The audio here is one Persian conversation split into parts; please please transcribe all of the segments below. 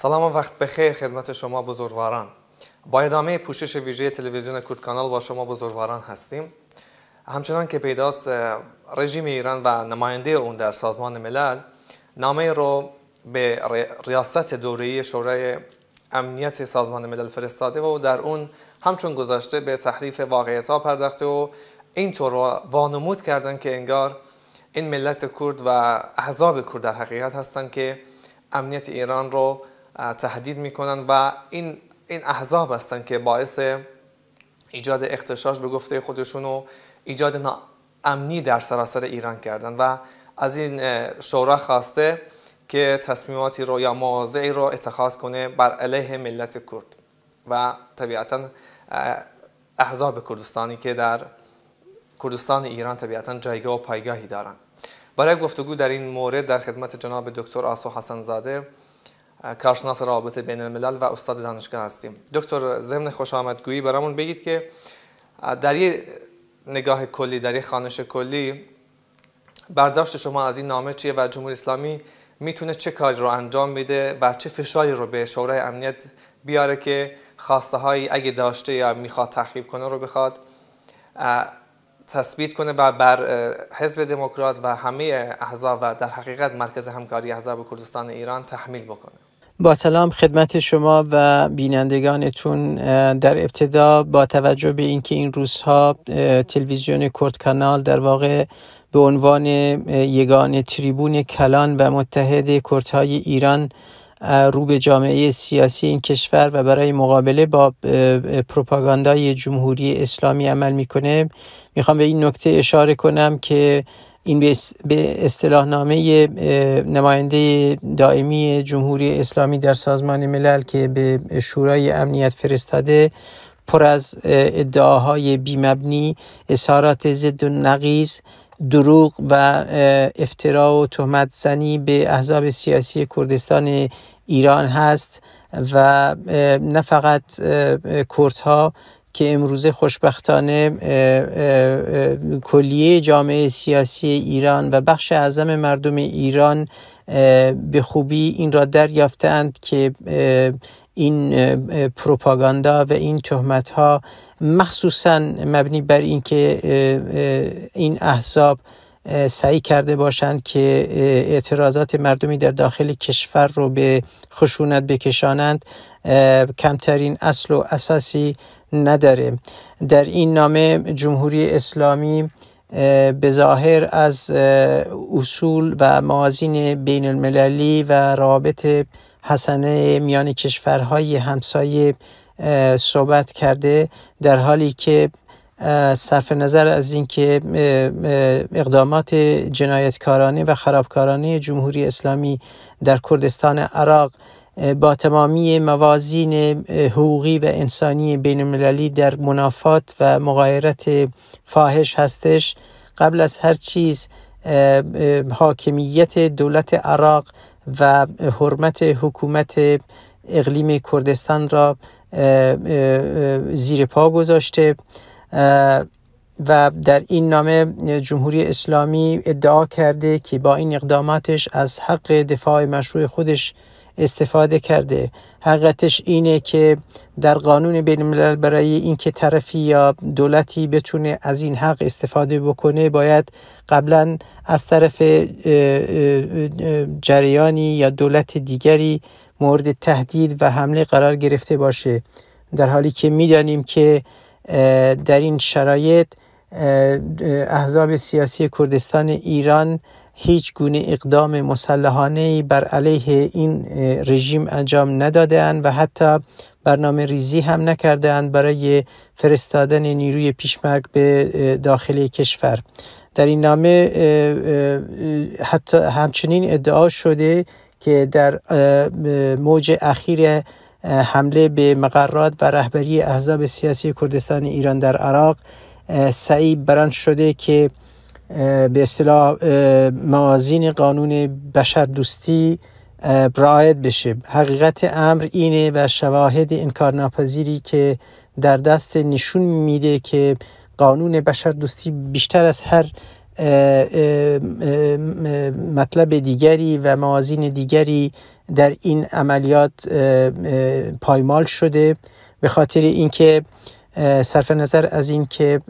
سلام و وقت بخیر خدمت شما بزرگواران با ادامه پوشش ویژه تلویزیون کورد کانال با شما بزرگواران هستیم همچنان که پیداست رژیم ایران و نماینده اون در سازمان ملل نامه رو به ریاست دوره‌ای شورای امنیت سازمان ملل فرستاده و در اون همچون گذاشته به تحریف واقعیت ها پرداخته و اینطور وانمود کردن که انگار این ملت کرد و احزاب کرد در حقیقت هستند که امنیت ایران رو تهدید میکنن و این این احزاب هستن که باعث ایجاد اختشاش به گفته خودشون و ایجاد امنی در سراسر ایران کردن و از این شورا خواسته که تصمیماتی رو یا مواضعی رو اتخاذ کنه بر علیه ملت کرد و طبیعتا احزاب کردستانی که در کردستان ایران طبیعتا جایگاه و پایگاهی دارند برای گفتگو در این مورد در خدمت جناب دکتر آسو حسن زاده کارشناس روابط بین الملل و استاد دانشگاه هستیم دکتر ضمن خوش آمدگویی برامون بگید که در یه نگاه کلی در یه خانش کلی برداشت شما از این نامه چیه و جمهوری اسلامی میتونه چه کاری رو انجام میده و چه فشاری رو به شورای امنیت بیاره که خواسته هایی اگه داشته یا میخواد تخریب کنه رو بخواد تثبیت کنه و بر حزب دموکرات و همه احزاب و در حقیقت مرکز همکاری احزاب کردستان ایران تحمیل بکنه با سلام خدمت شما و بینندگانتون در ابتدا با توجه به اینکه این روزها تلویزیون کرد کانال در واقع به عنوان یگان تریبون کلان و متحد کردهای ایران رو به جامعه سیاسی این کشور و برای مقابله با پروپاگاندای جمهوری اسلامی عمل میکنه میخوام به این نکته اشاره کنم که این به اصطلاح نامه نماینده دائمی جمهوری اسلامی در سازمان ملل که به شورای امنیت فرستاده پر از ادعاهای بیمبنی اظهارات ضد و نقیز دروغ و افترا و تهمت زنی به احزاب سیاسی کردستان ایران هست و نه فقط کردها که امروزه خوشبختانه کلیه جامعه سیاسی ایران و بخش اعظم مردم ایران به خوبی این را دریافتند که این پروپاگاندا و این تهمت ها مخصوصا مبنی بر اینکه این احزاب سعی کرده باشند که اعتراضات مردمی در داخل کشور رو به خشونت بکشانند کمترین اصل و اساسی نداره در این نامه جمهوری اسلامی به ظاهر از اصول و موازین بین المللی و رابط حسنه میان کشورهای همسایه صحبت کرده در حالی که صرف نظر از اینکه اقدامات جنایتکارانه و خرابکارانه جمهوری اسلامی در کردستان عراق با تمامی موازین حقوقی و انسانی بین المللی در منافات و مغایرت فاحش هستش قبل از هر چیز حاکمیت دولت عراق و حرمت حکومت اقلیم کردستان را زیر پا گذاشته و در این نامه جمهوری اسلامی ادعا کرده که با این اقداماتش از حق دفاع مشروع خودش استفاده کرده حقیقتش اینه که در قانون بین الملل برای اینکه طرفی یا دولتی بتونه از این حق استفاده بکنه باید قبلا از طرف جریانی یا دولت دیگری مورد تهدید و حمله قرار گرفته باشه در حالی که میدانیم که در این شرایط احزاب سیاسی کردستان ایران هیچ گونه اقدام مسلحانه بر علیه این رژیم انجام ندادند و حتی برنامه ریزی هم نکردند برای فرستادن نیروی پیشمرگ به داخل کشور در این نامه حتی همچنین ادعا شده که در موج اخیر حمله به مقرات و رهبری احزاب سیاسی کردستان ایران در عراق سعی بران شده که به اصطلاح موازین قانون بشر دوستی رعایت بشه حقیقت امر اینه و شواهد انکارناپذیری که در دست نشون میده که قانون بشر دوستی بیشتر از هر مطلب دیگری و موازین دیگری در این عملیات پایمال شده به خاطر اینکه صرف نظر از اینکه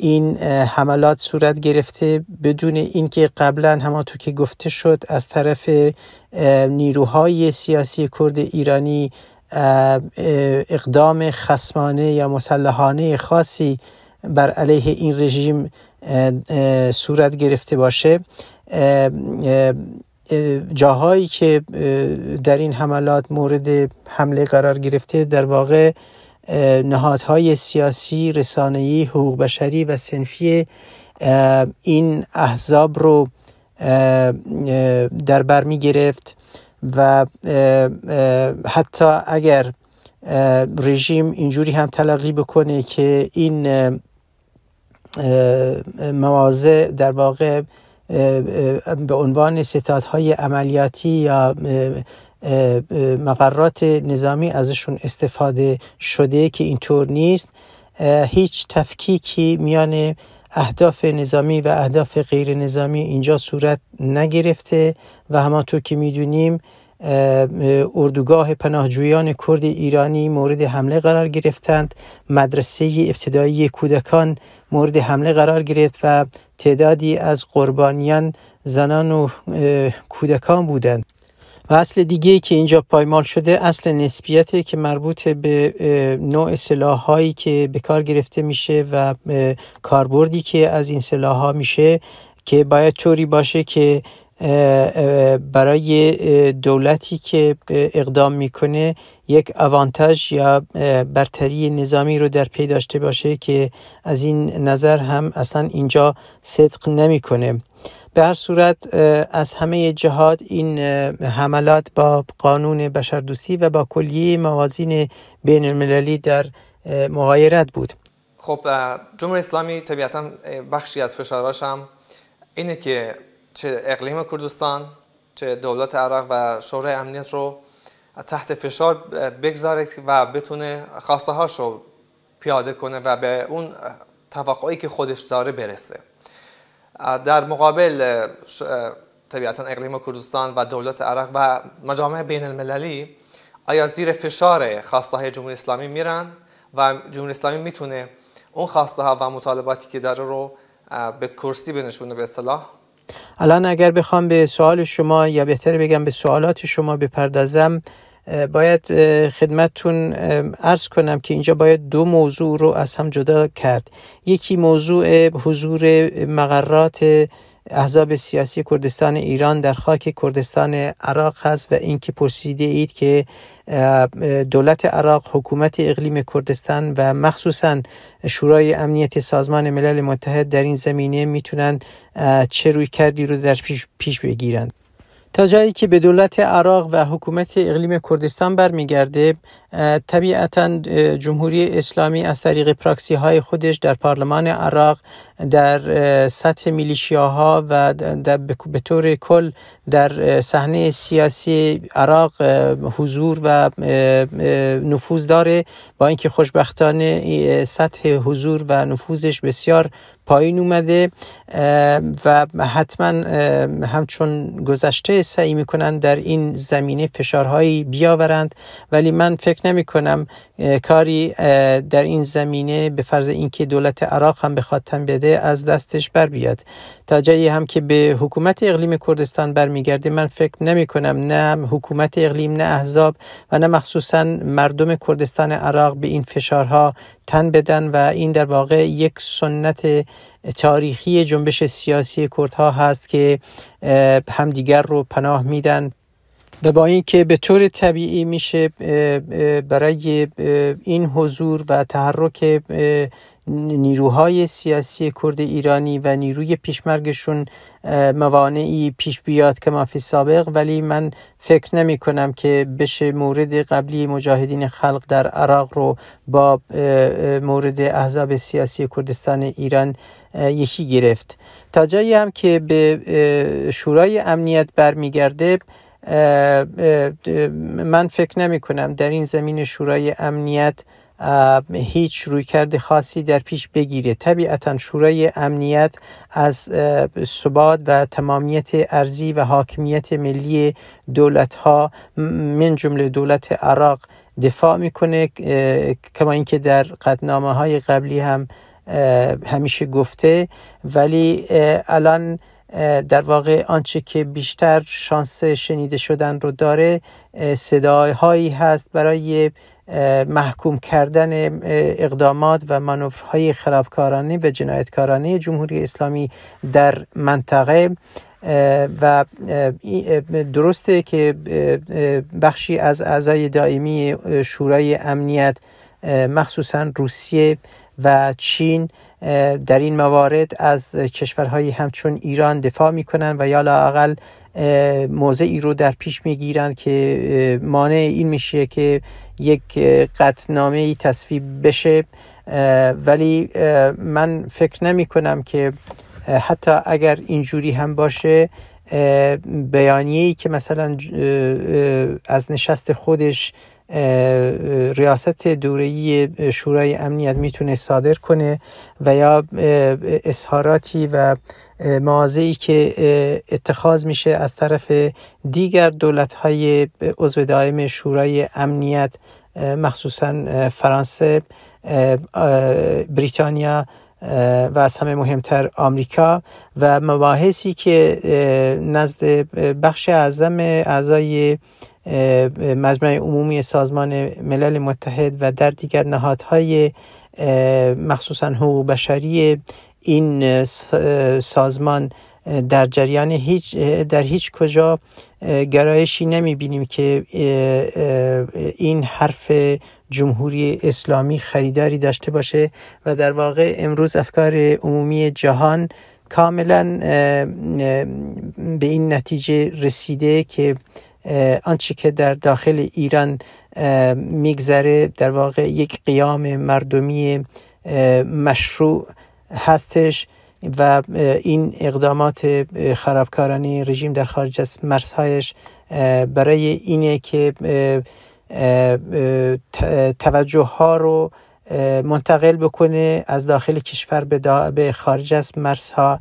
این حملات صورت گرفته بدون اینکه قبلا همانطور که گفته شد از طرف نیروهای سیاسی کرد ایرانی اقدام خسمانه یا مسلحانه خاصی بر علیه این رژیم صورت گرفته باشه جاهایی که در این حملات مورد حمله قرار گرفته در واقع نهادهای سیاسی رسانه‌ای حقوق بشری و سنفی این احزاب رو در بر می گرفت و حتی اگر رژیم اینجوری هم تلقی بکنه که این مواضع در واقع به عنوان ستادهای عملیاتی یا مقرات نظامی ازشون استفاده شده که اینطور نیست هیچ تفکیکی میان اهداف نظامی و اهداف غیر نظامی اینجا صورت نگرفته و همانطور که میدونیم اردوگاه پناهجویان کرد ایرانی مورد حمله قرار گرفتند مدرسه ابتدایی کودکان مورد حمله قرار گرفت و تعدادی از قربانیان زنان و کودکان بودند و اصل دیگه که اینجا پایمال شده اصل نسبیته که مربوط به نوع سلاح هایی که به کار گرفته میشه و کاربردی که از این سلاح ها میشه که باید طوری باشه که برای دولتی که اقدام میکنه یک اوانتاج یا برتری نظامی رو در پی داشته باشه که از این نظر هم اصلا اینجا صدق نمیکنه به هر صورت از همه جهات این حملات با قانون بشردوستی و با کلیه موازین بین المللی در مغایرت بود خب جمهوری اسلامی طبیعتا بخشی از فشاراش هم اینه که چه اقلیم کردستان چه دولت عراق و شورای امنیت رو تحت فشار بگذاره و بتونه خواسته هاش رو پیاده کنه و به اون توقعی که خودش داره برسه در مقابل طبیعتا اقلیم کردستان و دولت عراق و مجامع بین المللی آیا زیر فشار خواسته های جمهوری اسلامی میرن و جمهوری اسلامی میتونه اون خواسته ها و مطالباتی که داره رو به کرسی بنشونه به اصطلاح الان اگر بخوام به سوال شما یا بهتر بگم به سوالات شما بپردازم باید خدمتتون عرض کنم که اینجا باید دو موضوع رو از هم جدا کرد یکی موضوع حضور مقرات احزاب سیاسی کردستان ایران در خاک کردستان عراق هست و اینکه پرسیده اید که دولت عراق حکومت اقلیم کردستان و مخصوصا شورای امنیت سازمان ملل متحد در این زمینه میتونن چه روی کردی رو در پیش, پیش بگیرند تا جایی که به دولت عراق و حکومت اقلیم کردستان برمیگرده طبیعتا جمهوری اسلامی از طریق پراکسی های خودش در پارلمان عراق در سطح میلیشیاها و به طور کل در صحنه سیاسی عراق حضور و نفوذ داره با اینکه خوشبختانه سطح حضور و نفوذش بسیار پایین اومده و حتما همچون گذشته سعی میکنن در این زمینه فشارهایی بیاورند ولی من فکر نمی کنم کاری در این زمینه به فرض اینکه دولت عراق هم به خاتم بده از دستش بر بیاد تا جایی هم که به حکومت اقلیم کردستان برمیگرده من فکر نمی کنم نه حکومت اقلیم نه احزاب و نه مخصوصا مردم کردستان عراق به این فشارها تن بدن و این در واقع یک سنت تاریخی جنبش سیاسی کردها هست که همدیگر رو پناه میدن و با اینکه به طور طبیعی میشه برای این حضور و تحرک نیروهای سیاسی کرد ایرانی و نیروی پیشمرگشون موانعی پیش بیاد که مافی سابق ولی من فکر نمی کنم که بشه مورد قبلی مجاهدین خلق در عراق رو با مورد احزاب سیاسی کردستان ایران یکی گرفت تا جایی هم که به شورای امنیت برمیگرده من فکر نمی کنم در این زمین شورای امنیت هیچ رویکرد خاصی در پیش بگیره طبیعتا شورای امنیت از ثبات و تمامیت ارزی و حاکمیت ملی دولت ها من جمله دولت عراق دفاع میکنه کما اینکه در قدنامه های قبلی هم همیشه گفته ولی الان در واقع آنچه که بیشتر شانس شنیده شدن رو داره صدای هایی هست برای محکوم کردن اقدامات و مانورهای خرابکارانه و جنایتکارانه جمهوری اسلامی در منطقه و درسته که بخشی از اعضای دائمی شورای امنیت مخصوصا روسیه و چین در این موارد از کشورهایی همچون ایران دفاع می کنند و یا لاقل موضعی رو در پیش می گیرند که مانع این میشه که یک قطنامه ای تصویب بشه ولی من فکر نمی کنم که حتی اگر اینجوری هم باشه بیانیه‌ای که مثلا از نشست خودش ریاست دورهی شورای امنیت میتونه صادر کنه و یا اظهاراتی و موازی که اتخاذ میشه از طرف دیگر های عضو دائم شورای امنیت مخصوصا فرانسه بریتانیا و از همه مهمتر آمریکا و مباحثی که نزد بخش اعظم اعضای مجمع عمومی سازمان ملل متحد و در دیگر نهادهای مخصوصا حقوق بشری این سازمان در جریان هیچ در هیچ کجا گرایشی نمی بینیم که این حرف جمهوری اسلامی خریداری داشته باشه و در واقع امروز افکار عمومی جهان کاملا به این نتیجه رسیده که آنچه که در داخل ایران میگذره در واقع یک قیام مردمی مشروع هستش و این اقدامات خرابکارانه رژیم در خارج از مرزهایش برای اینه که توجه ها رو منتقل بکنه از داخل کشور به, به خارج از مرزها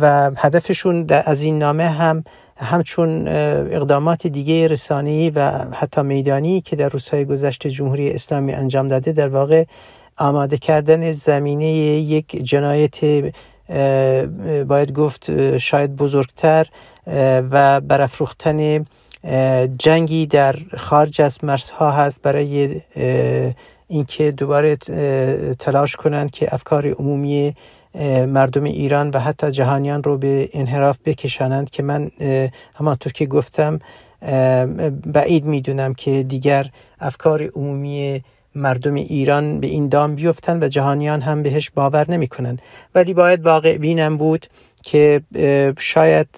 و هدفشون از این نامه هم همچون اقدامات دیگه رسانی و حتی میدانی که در روزهای گذشته جمهوری اسلامی انجام داده در واقع آماده کردن زمینه یک جنایت باید گفت شاید بزرگتر و برافروختن جنگی در خارج از مرزها هست برای اینکه دوباره تلاش کنند که افکار عمومی مردم ایران و حتی جهانیان رو به انحراف بکشانند که من همانطور که گفتم بعید میدونم که دیگر افکار عمومی مردم ایران به این دام بیفتند و جهانیان هم بهش باور نمی کنن. ولی باید واقع بینم بود که شاید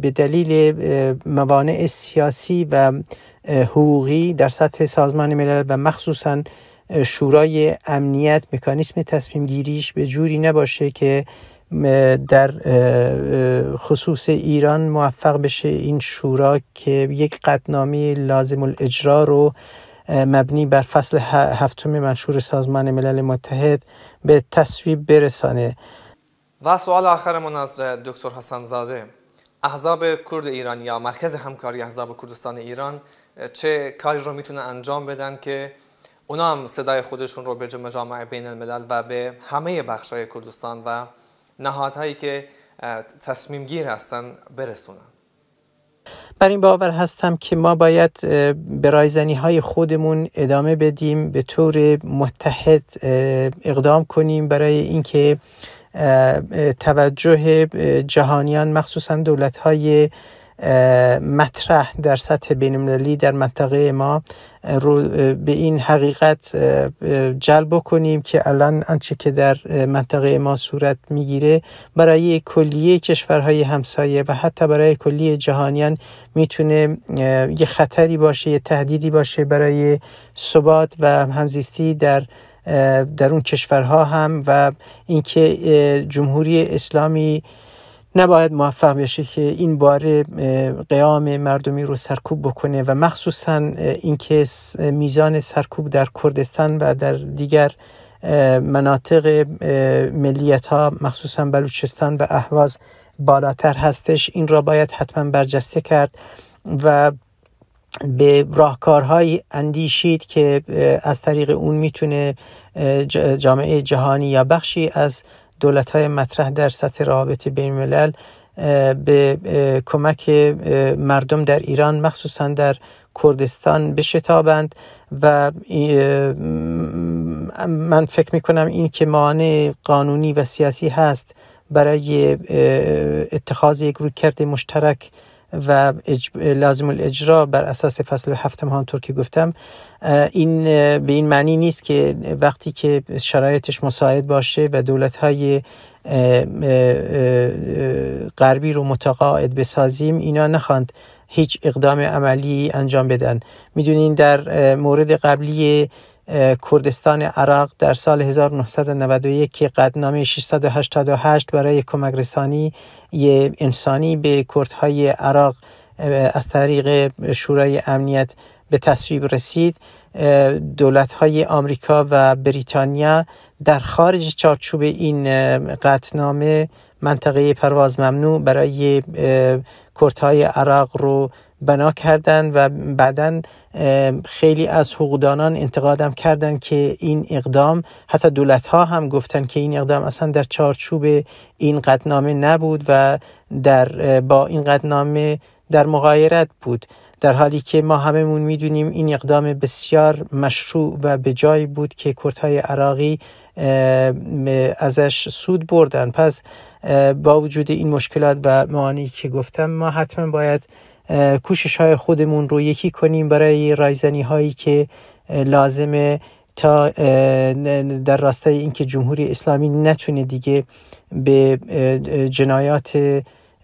به دلیل موانع سیاسی و حقوقی در سطح سازمان ملل و مخصوصاً شورای امنیت مکانیسم تصمیم گیریش به جوری نباشه که در خصوص ایران موفق بشه این شورا که یک قدنامی لازم الاجرا رو مبنی بر فصل هفتم منشور سازمان ملل متحد به تصویب برسانه و سوال آخرمون از دکتر حسن زاده احزاب کرد ایران یا مرکز همکاری احزاب کردستان ایران چه کاری رو میتونه انجام بدن که اونا هم صدای خودشون رو به جامعه بین الملل و به همه های کردستان و نهادهایی که تصمیم گیر هستن برسونن بر این باور هستم که ما باید به رایزنی های خودمون ادامه بدیم به طور متحد اقدام کنیم برای اینکه توجه جهانیان مخصوصا دولت های مطرح در سطح بینالمللی در منطقه ما رو به این حقیقت جلب بکنیم که الان آنچه که در منطقه ما صورت میگیره برای کلیه کشورهای همسایه و حتی برای کلیه جهانیان میتونه یه خطری باشه یه تهدیدی باشه برای ثبات و همزیستی در در اون کشورها هم و اینکه جمهوری اسلامی نباید موفق بشه که این بار قیام مردمی رو سرکوب بکنه و مخصوصا اینکه میزان سرکوب در کردستان و در دیگر مناطق ملیت ها مخصوصا بلوچستان و احواز بالاتر هستش این را باید حتما برجسته کرد و به راهکارهایی اندیشید که از طریق اون میتونه جامعه جهانی یا بخشی از دولت های مطرح در سطح روابط بین ملل به کمک مردم در ایران مخصوصا در کردستان بشتابند و من فکر می این که مانع قانونی و سیاسی هست برای اتخاذ یک رویکرد مشترک و لازم الاجرا بر اساس فصل هفتم همطور که گفتم این به این معنی نیست که وقتی که شرایطش مساعد باشه و دولت های غربی رو متقاعد بسازیم اینا نخواند هیچ اقدام عملی انجام بدن میدونین در مورد قبلی کردستان عراق در سال 1991 قدنامه 688 برای کمک رسانی انسانی به کردهای عراق از طریق شورای امنیت به تصویب رسید دولت های آمریکا و بریتانیا در خارج چارچوب این قطنامه منطقه پرواز ممنوع برای کردهای عراق رو بنا کردن و بعدا خیلی از حقوقدانان انتقادم کردن که این اقدام حتی دولت ها هم گفتن که این اقدام اصلا در چارچوب این قدنامه نبود و در با این قدنامه در مغایرت بود در حالی که ما هممون میدونیم این اقدام بسیار مشروع و به جای بود که کردهای عراقی ازش سود بردن پس با وجود این مشکلات و معانی که گفتم ما حتما باید کوشش های خودمون رو یکی کنیم برای رایزنی هایی که لازمه تا در راستای اینکه جمهوری اسلامی نتونه دیگه به جنایات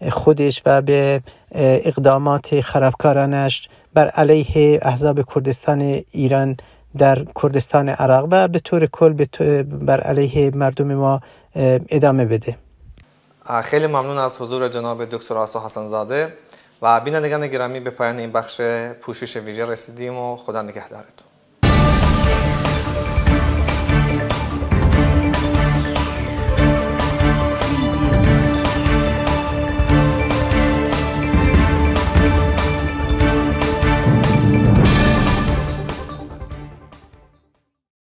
خودش و به اقدامات خرابکارانش بر علیه احزاب کردستان ایران در کردستان عراق و به طور کل بر علیه مردم ما ادامه بده خیلی ممنون از حضور جناب دکتر آسو حسن زاده و بینندگان گرامی به پایان این بخش پوشش ویژه رسیدیم و خدا نگهدارتون